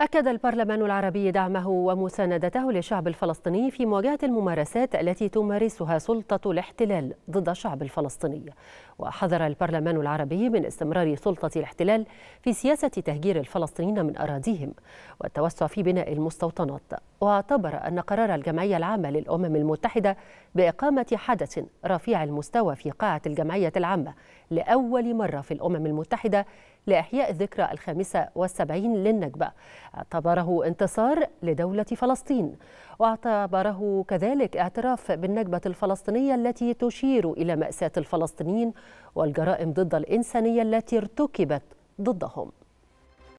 أكد البرلمان العربي دعمه ومساندته للشعب الفلسطيني في مواجهة الممارسات التي تمارسها سلطة الاحتلال ضد الشعب الفلسطيني وحذر البرلمان العربي من استمرار سلطة الاحتلال في سياسة تهجير الفلسطينيين من أراضيهم والتوسع في بناء المستوطنات واعتبر أن قرار الجمعية العامة للأمم المتحدة بإقامة حدث رفيع المستوى في قاعة الجمعية العامة لأول مرة في الأمم المتحدة لإحياء الذكرى الخامسة والسبعين للنكبة اعتبره انتصار لدولة فلسطين واعتبره كذلك اعتراف بالنكبة الفلسطينية التي تشير إلى مأساة الفلسطينيين والجرائم ضد الإنسانية التي ارتكبت ضدهم